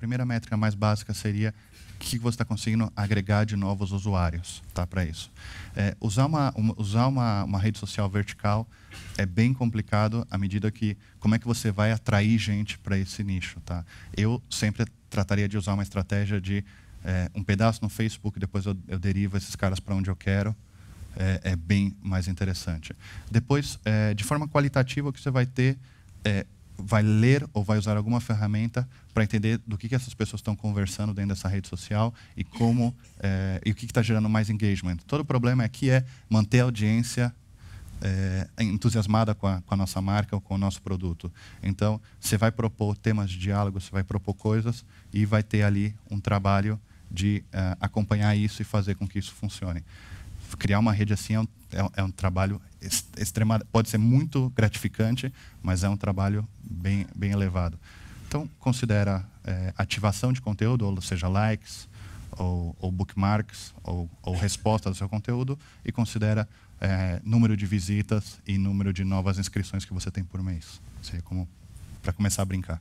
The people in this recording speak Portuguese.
primeira métrica mais básica seria o que você está conseguindo agregar de novos usuários tá, para isso. É, usar uma, uma usar uma, uma rede social vertical é bem complicado à medida que como é que você vai atrair gente para esse nicho. Tá? Eu sempre trataria de usar uma estratégia de é, um pedaço no Facebook, depois eu, eu derivo esses caras para onde eu quero. É, é, bem mais interessante. Depois, é, de forma qualitativa, o que você vai ter é vai ler ou vai usar alguma ferramenta para entender do que, que essas pessoas estão conversando dentro dessa rede social e como é, e o que está gerando mais engagement. Todo o problema aqui é manter a audiência é, entusiasmada com a, com a, nossa marca ou com o nosso produto. Então, você vai propor temas de diálogo, você vai propor coisas e vai ter ali um trabalho de uh, acompanhar isso e fazer com que isso funcione criar uma rede assim é um, é, é um trabalho extremado, pode ser muito gratificante, mas é um trabalho bem, bem elevado. Então, considera é, ativação de conteúdo, ou seja, likes, ou, ou bookmarks, ou, ou resposta do seu conteúdo, e considera é, número de visitas e número de novas inscrições que você tem por mês. Seria é como para começar a brincar.